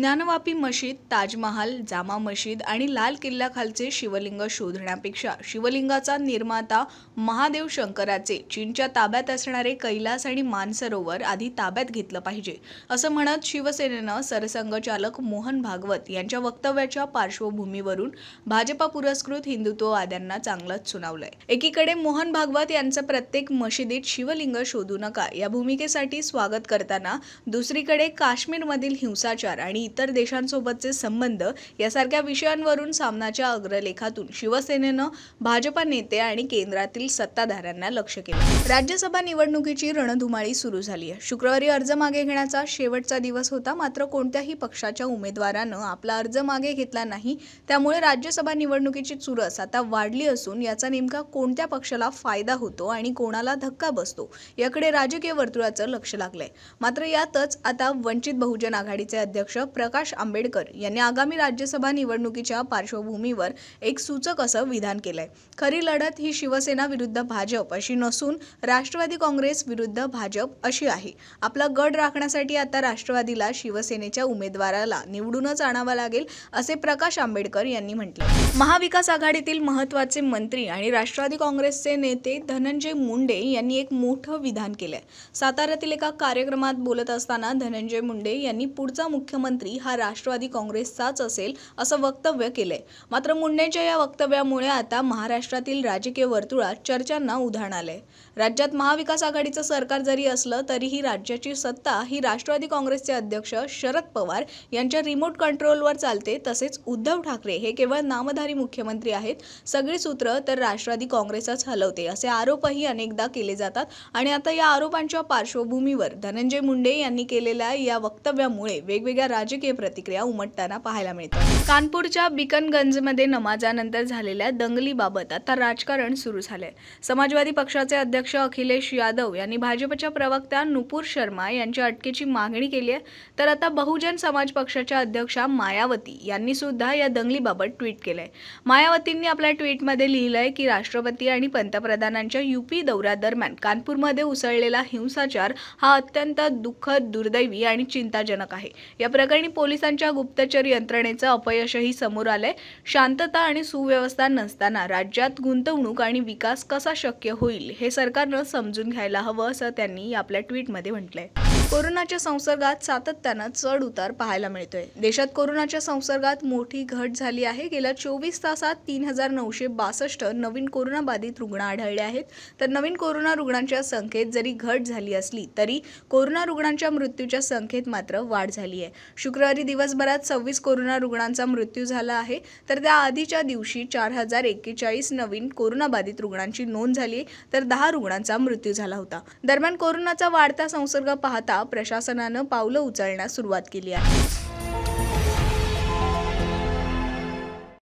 ज्ञानवापी मशीद ताजमहाल जामा मशीद आणि लाल किल्ल्याखालचे शिवलिंग शोधण्यापेक्षा शिवलिंगाचा निर्माता महादेव शंकराचे चीनच्या ताब्यात असणारे कैलास आणि मानसरोवर आधी ताब्यात घेतलं पाहिजे असं म्हणत शिवसेनेनं सरसंघचालक मोहन भागवत यांच्या वक्तव्याच्या पार्श्वभूमीवरून भाजपा पुरस्कृत हिंदुत्ववाद्यांना चांगलंच सुनावलंय एकीकडे मोहन भागवत यांचं प्रत्येक मशिदीत शिवलिंग शोधू नका या भूमिकेसाठी स्वागत करताना दुसरीकडे काश्मीरमधील हिंसाचार आणि इतर देशांसोबतचे संबंध यासारख्या विषयांवरून सामनाच्या अग्रलेखातून शिवसेनेनं भाजपा नेते आणि केंद्रातील सत्ताधाऱ्यांना लक्ष केलं राज्यसभा निवडणुकीची रणधुमाळी सुरू झाली आहे शुक्रवारी अर्ज मागे घेण्याचा शेवटचा दिवस होता मात्र कोणत्याही पक्षाच्या उमेदवारानं आपला अर्ज मागे घेतला नाही त्यामुळे राज्यसभा निवडणुकीची चुरस आता वाढली असून याचा नेमका कोणत्या पक्षाला फायदा होतो आणि कोणाला धक्का बसतो याकडे राजकीय वर्तुळाचं लक्ष लागलंय मात्र यातच आता वंचित बहुजन आघाडीचे अध्यक्ष प्रकाश आंबेडकर यांनी आगामी राज्यसभा निवडणुकीच्या पार्श्वभूमीवर एक सूचक असं विधान केलंय खरी लढत ही शिवसेना विरुद्ध भाजप अशी नसून राष्ट्रवादी काँग्रेस विरुद्ध भाजप अशी आहे आपला गड राखण्यासाठी आता राष्ट्रवादीला शिवसेनेच्या उमेदवाराला निवडूनच आणावा लागेल असे प्रकाश आंबेडकर यांनी म्हटले महाविकास आघाडीतील महत्वाचे मंत्री आणि राष्ट्रवादी काँग्रेसचे नेते धनंजय मुंडे यांनी एक मोठं विधान केलंय साताऱ्यातील एका कार्यक्रमात बोलत असताना धनंजय मुंडे यांनी पुढचा मुख्यमंत्री मुख्यमंत्री हा राष्ट्रवादी काँग्रेसचाच असेल असं वक्तव्य केलंय मात्र मुंडेंच्या या वक्तव्यामुळे आता महाराष्ट्रातील राजकीय वर्तुळात चर्चांना उधाण आलंय राज्यात महाविकास आघाडीचं सरकार जरी असलं तरीही राज्याची सत्ता ही राष्ट्रवादी काँग्रेसचे अध्यक्ष शरद पवार यांच्या रिमोट कंट्रोलवर चालते तसेच उद्धव ठाकरे हे केवळ नामधारी मुख्यमंत्री आहेत सगळी सूत्र तर राष्ट्रवादी काँग्रेसच हलवते असे आरोपही अनेकदा केले जातात आणि आता या आरोपांच्या पार्श्वभूमीवर धनंजय मुंडे यांनी केलेल्या या वक्तव्यामुळे वेगवेगळ्या राजकीय प्रतिक्रिया उमटताना पाहायला मिळते कानपूरच्या बिकनगंजमध्ये नमाजानंतर झालेल्या दंगलीबाबत आता राजकारण सुरू झालंय समाजवादी पक्षाचे अध्यक्ष अखिलेश यादव यांनी भाजपच्या प्रवक्त्या नुपूर शर्मा यांच्या अटकेची मागणी केली आहे तर आता बहुजन समाज पक्षाच्या अध्यक्षा मायावती यांनी सुद्धा या दंगलीबाबत ट्विट केलंय मायावतींनी आपल्या मध्ये लिहिलंय की राष्ट्रपती आणि पंतप्रधानांच्या युपी दौऱ्यादरम्यान कानपूरमध्ये उसळलेला हिंसाचार हा अत्यंत दुःखद दुर्दैवी आणि चिंताजनक आहे या प्रकरणी प्रकरणी पोलिसांच्या गुप्तचर यंत्रणेचं अपयशही समोर आलंय शांतता आणि सुव्यवस्था नसताना राज्यात गुंतवणूक आणि विकास कसा शक्य होईल हे सरकारनं समजून घ्यायला हवं असं त्यांनी आपल्या ट्विटमध्ये म्हटलंय कोरोनाच्या संसर्गात सातत्यानं चढ उतार पाहायला मिळतोय देशात कोरोनाच्या संसर्गात मोठी घट झाली आहे गेल्या चोवीस तासात तीन हजार नऊशे बासष्ट नवीन कोरोनाबाधित रुग्ण आढळले आहेत तर नवीन कोरोना रुग्णांच्या संख्येत जरी घट झाली असली तरी कोरोना रुग्णांच्या मृत्यूच्या संख्येत मात्र वाढ झाली आहे शुक्रवारी दिवसभरात सव्वीस कोरोना रुग्णांचा मृत्यू झाला आहे तर त्या आधीच्या दिवशी चार हजार एक्केचाळीस नवीन कोरोनाबाधित रुग्णांची नोंद झाली तर दहा रुग्णांचा मृत्यू झाला होता दरम्यान कोरोनाचा वाढता संसर्ग पाहता प्रशासनानं पावलं उचलण्यास सुरुवात केली आहे